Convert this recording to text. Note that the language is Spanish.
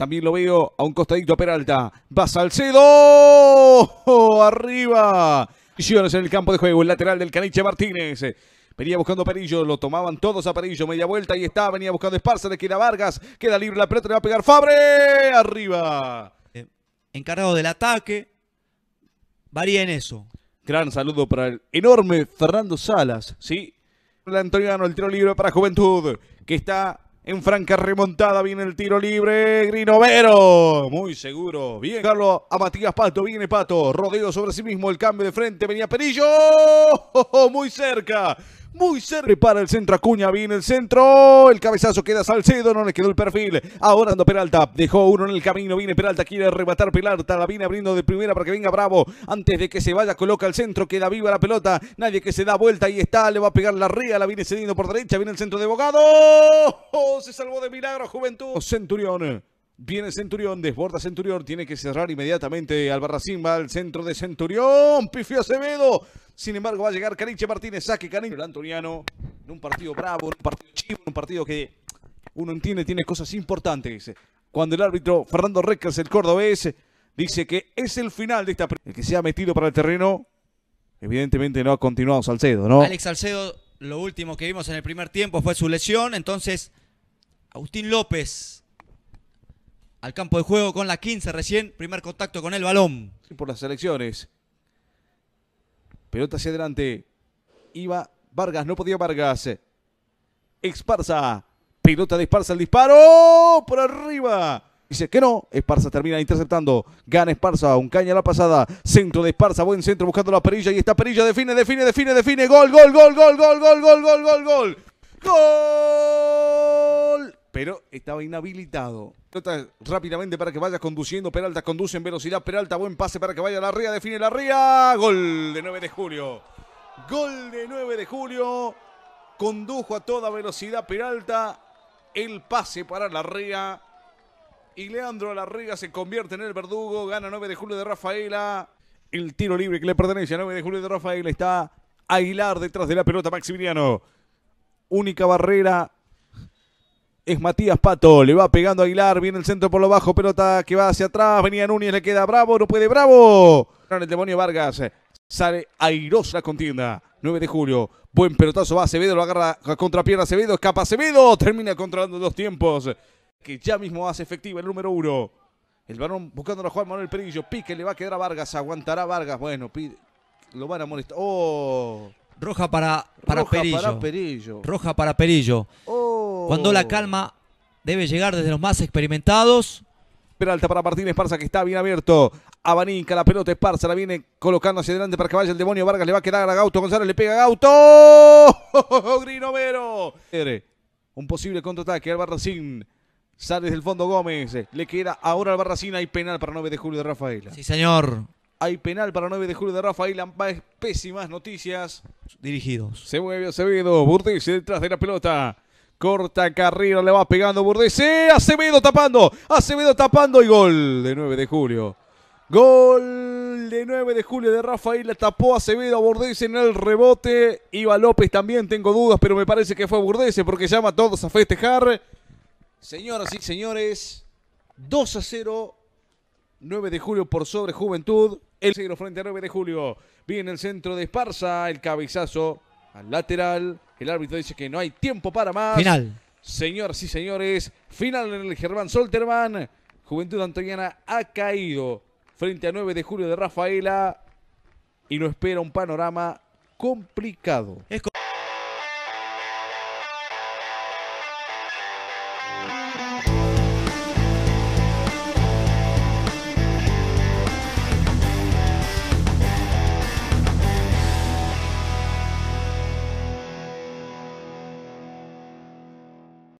También lo veo a un costadito a Peralta. Va Salcedo. ¡Oh! Arriba. Misiones en el campo de juego. El lateral del Caniche Martínez. Venía buscando Perillo, lo tomaban todos a Perillo, media vuelta y está, venía buscando Esparza, de queda Vargas, queda libre la pelota, le va a pegar Fabre, arriba. Eh, encargado del ataque, varía en eso. Gran saludo para el enorme Fernando Salas, ¿sí? Antoniano, el tiro libre para Juventud, que está en franca remontada viene el tiro libre. Grinovero. Muy seguro. Bien, Carlos. A Matías Pato. Viene Pato. Rodeo sobre sí mismo. El cambio de frente. Venía Perillo. muy cerca. Muy cerca. Prepara el centro Acuña. Viene el centro. El cabezazo queda Salcedo. No le quedó el perfil. Ahora anda Peralta. Dejó uno en el camino. Viene Peralta. Quiere arrebatar Peralta. La viene abriendo de primera para que venga Bravo. Antes de que se vaya, coloca el centro. Queda viva la pelota. Nadie que se da vuelta. Ahí está. Le va a pegar la ría, La viene cediendo por derecha. Viene el centro de Bogado. ¡Oh! se salvó de milagro, Juventud. Centurión. Viene Centurión, desborda Centurión, tiene que cerrar inmediatamente Albarracín, va al centro de Centurión, pifió Acevedo. Sin embargo, va a llegar Cariche Martínez, saque Cariche. El Antoniano, en un partido bravo, en un partido chivo, en un partido que uno entiende, tiene cosas importantes. Cuando el árbitro Fernando Reckers, el cordobés, dice que es el final de esta... El que se ha metido para el terreno, evidentemente no ha continuado Salcedo, ¿no? Alex Salcedo, lo último que vimos en el primer tiempo fue su lesión, entonces Agustín López al campo de juego con la 15 recién, primer contacto con el balón. Por las elecciones. Pelota hacia adelante. Iba Vargas, no podía Vargas. Esparza. Pelota de Esparza, el disparo por arriba. Dice que no. Esparza termina interceptando. Gana Esparza. Un caña a la pasada. Centro de Esparza. Buen centro buscando la perilla. Y esta perilla define, define, define, define. Gol, gol, gol, gol, gol, gol, gol, gol, gol, gol. Gol pero estaba inhabilitado. rápidamente para que vaya conduciendo. Peralta conduce en velocidad. Peralta, buen pase para que vaya a la ría. Define la ría. Gol de 9 de julio. Gol de 9 de julio. Condujo a toda velocidad Peralta. El pase para la ría. Y Leandro ría se convierte en el verdugo. Gana 9 de julio de Rafaela. El tiro libre que le pertenece a 9 de julio de Rafaela está Aguilar detrás de la pelota. Maximiliano. Única barrera es Matías Pato. Le va pegando a Aguilar. Viene el centro por lo bajo. Pelota que va hacia atrás. Venía Núñez. Le queda Bravo. No puede Bravo. El demonio Vargas. Sale airosa la contienda. 9 de julio. Buen pelotazo va Acevedo. Lo agarra contra pierna Acevedo. Escapa Acevedo. Termina controlando dos tiempos. Que ya mismo hace efectiva el número uno. El varón buscando a Juan Manuel Perillo. Pique. Le va a quedar a Vargas. Aguantará Vargas. Bueno, lo van a molestar. ¡Oh! Roja para, para Perillo. Roja para Perillo. Oh. Cuando la oh. calma debe llegar desde los más experimentados. Peralta para Martín Esparza que está bien abierto. Abanica la pelota Esparza, la viene colocando hacia adelante para que vaya el demonio. Vargas le va a quedar a Gauto. González le pega a Gauto. Grinovero. Un posible contraataque al Barracín. Sale desde el fondo Gómez. Le queda ahora al Barracín. Hay penal para 9 de julio de Rafaela. Sí, señor. Hay penal para 9 de julio de Rafaela. Pésimas noticias. Dirigidos. Se mueve Acevedo. Burdese detrás de la pelota. Corta carrera le va pegando Bordese, Acevedo tapando. Acevedo tapando y gol de 9 de julio. Gol de 9 de julio de Rafael. La tapó Acevedo a Bordese en el rebote. Iba López también, tengo dudas, pero me parece que fue Burdese porque llama a todos a festejar. Señoras y señores, 2 a 0. 9 de julio por sobre Juventud. El 0 frente a 9 de julio. Viene el centro de Esparza. El cabezazo al lateral. El árbitro dice que no hay tiempo para más. Final. Señoras y señores, final en el Germán Solterman. Juventud Antoniana ha caído frente a 9 de julio de Rafaela y no espera un panorama complicado. Es